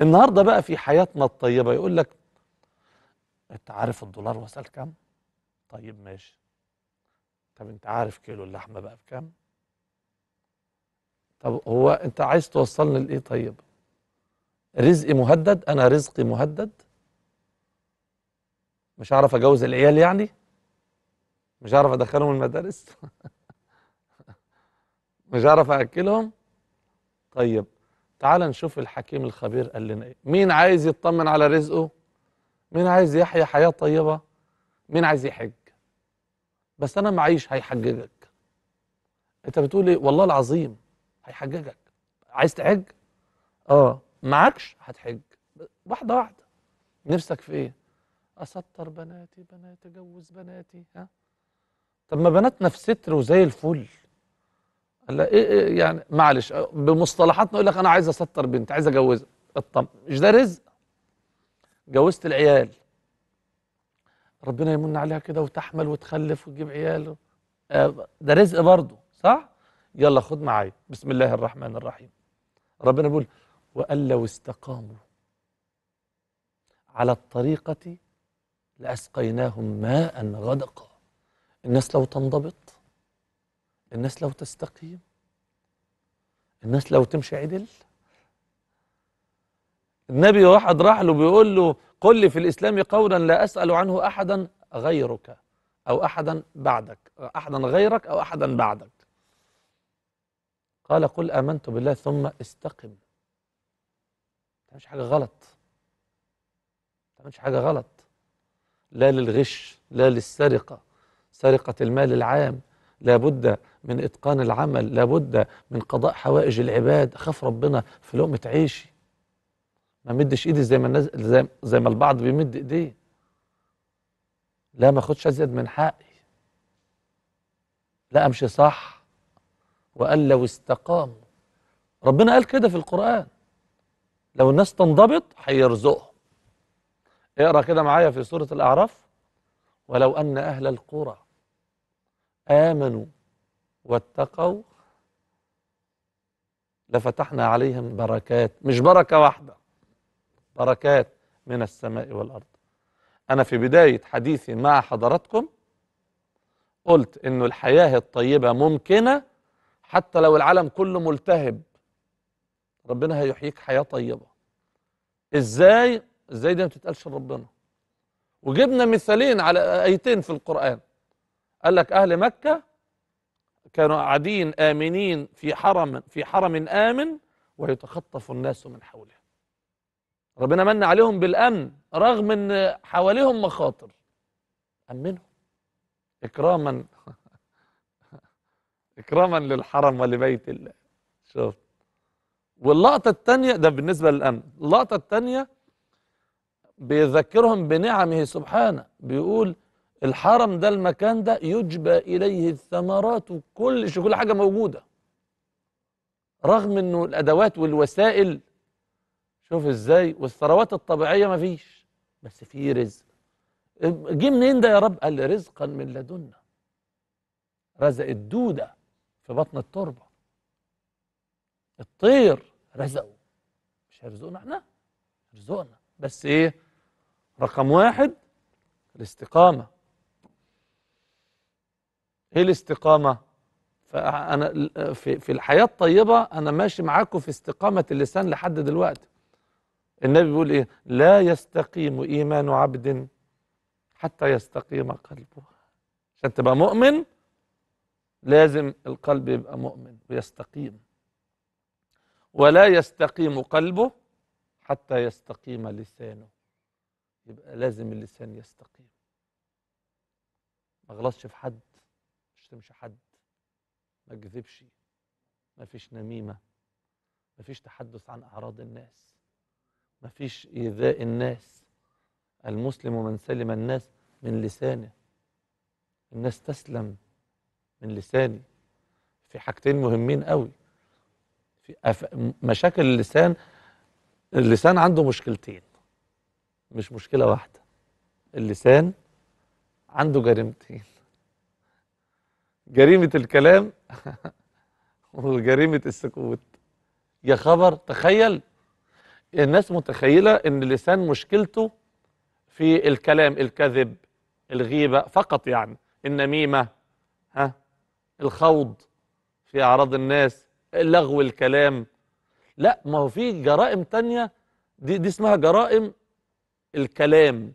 النهارده بقى في حياتنا الطيبه يقول لك انت عارف الدولار وصل كام؟ طيب ماشي طب انت عارف كيلو اللحمه بقى بكام؟ طب هو انت عايز توصلني لايه طيب؟ رزقي مهدد انا رزقي مهدد مش هعرف اجوز العيال يعني؟ مش هعرف ادخلهم المدارس؟ مش هعرف ااكلهم؟ طيب تعال نشوف الحكيم الخبير قال لنا ايه مين عايز يطمن على رزقه مين عايز يحيا حياة طيبة مين عايز يحج بس انا معيش هيحججك انت بتقول ايه والله العظيم هيحججك عايز تحج اه معكش هتحج واحدة واحدة نفسك في ايه اسطر بناتي بناتي اجوز بناتي ها طب ما بناتنا في ستر وزي الفل هلا ايه, إيه يعني معلش بمصطلحاتنا يقول لك انا عايز اسطر بنت عايز اجوزها اطمن مش ده رزق جوزت العيال ربنا يمن عليها كده وتحمل وتخلف وتجيب عيال آه، ده رزق برضه صح يلا خد معايا بسم الله الرحمن الرحيم ربنا بيقول وأن لو استقاموا على الطريقة لأسقيناهم ماء غدقا الناس لو تنضبط الناس لو تستقيم الناس لو تمشي عدل النبي واحد راح له بيقول له قل لي في الإسلام قولا لا أسأل عنه أحدا غيرك أو أحدا بعدك أحدا غيرك أو أحدا بعدك قال قل آمنت بالله ثم استقم ما تعملش حاجة غلط ما تعملش حاجة غلط لا للغش لا للسرقة سرقة المال العام لابد من إتقان العمل لابد من قضاء حوائج العباد أخاف ربنا في لقمة عيشي ما مدش إيدي زي ما, الناس زي, زي ما البعض بيمد إيديه لا ما أخدش أزيد من حقي لا أمشي صح وقال لو استقاموا ربنا قال كده في القرآن لو الناس تنضبط هيرزقهم اقرأ كده معايا في سورة الأعراف ولو أن أهل القرى آمنوا واتقوا لفتحنا عليهم بركات مش بركة واحدة بركات من السماء والأرض أنا في بداية حديثي مع حضراتكم قلت إنه الحياة الطيبة ممكنة حتى لو العالم كله ملتهب ربنا هيحييك حياة طيبة إزاي؟ إزاي دي ما بتتقالش لربنا وجبنا مثالين على آيتين في القرآن قال لك أهل مكة كانوا قاعدين آمنين في حرم في حرم آمن ويتخطف الناس من حوله ربنا من عليهم بالأمن رغم أن حواليهم مخاطر أمنهم إكراما إكراما للحرم ولبيت الله شوف واللقطة الثانية ده بالنسبة للأمن اللقطة الثانية بيذكرهم بنعمه سبحانه بيقول الحرم ده المكان ده يجبى إليه الثمرات كل شيء كل حاجة موجودة رغم أنه الأدوات والوسائل شوف إزاي والثروات الطبيعية ما فيش بس في رزق جه منين ده يا رب قال رزقا من لدنا رزق الدودة في بطن التربة الطير رزقه مش هيرزقنا احنا رزقنا بس ايه رقم واحد الاستقامة ايه الاستقامه فانا في, في الحياه الطيبه انا ماشي معاكم في استقامه اللسان لحد دلوقتي النبي بيقول ايه لا يستقيم ايمان عبد حتى يستقيم قلبه عشان تبقى مؤمن لازم القلب يبقى مؤمن ويستقيم ولا يستقيم قلبه حتى يستقيم لسانه يبقى لازم اللسان يستقيم ما غلطش في حد تشتمش حد ما تكذبش ما فيش نميمة ما فيش تحدث عن أعراض الناس ما فيش إيذاء الناس المسلم من سلم الناس من لسانه الناس تسلم من لساني في حاجتين مهمين قوي في أف... مشاكل اللسان اللسان عنده مشكلتين مش مشكلة واحدة اللسان عنده جريمتين جريمة الكلام وجريمة السكوت يا خبر تخيل الناس متخيلة ان اللسان مشكلته في الكلام الكذب الغيبة فقط يعني النميمة ها الخوض في أعراض الناس لغو الكلام لا ما هو في جرائم تانية دي, دي اسمها جرائم الكلام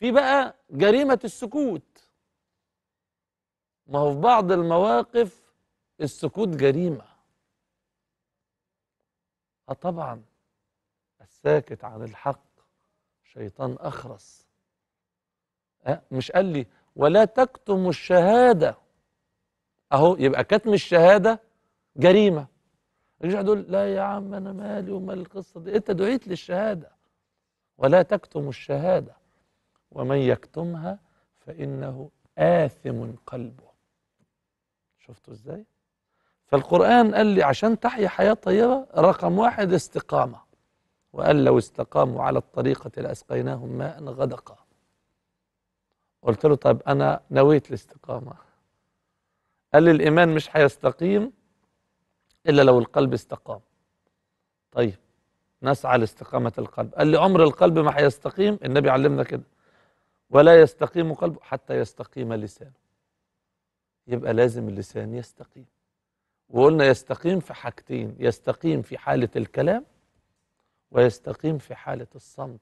في بقى جريمة السكوت ما هو في بعض المواقف السكوت جريمة اه طبعا الساكت عن الحق شيطان أخرس أه مش قال لي ولا تكتم الشهادة أهو يبقى كتم الشهادة جريمة يجي يقول لا يا عم أنا مالي ومال القصة دي أنت دعيت للشهادة ولا تكتم الشهادة ومن يكتمها فإنه آثم قلبه شفتوا ازاي فالقرآن قال لي عشان تحيا حياة طيبة رقم واحد استقامة وقال لو استقاموا على الطريقة لأسقيناهم ماء غدقا قلت له طيب أنا نويت الاستقامة قال لي الإيمان مش هيستقيم إلا لو القلب استقام طيب نسعى لاستقامة القلب قال لي عمر القلب ما هيستقيم النبي علمنا كده ولا يستقيم قلبه حتى يستقيم لسانه يبقى لازم اللسان يستقيم وقلنا يستقيم في حاجتين يستقيم في حالة الكلام ويستقيم في حالة الصمت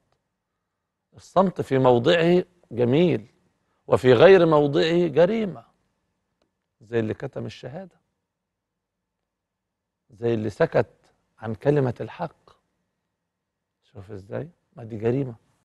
الصمت في موضعه جميل وفي غير موضعه جريمة زي اللي كتم الشهادة زي اللي سكت عن كلمة الحق شوف ازاي ما دي جريمة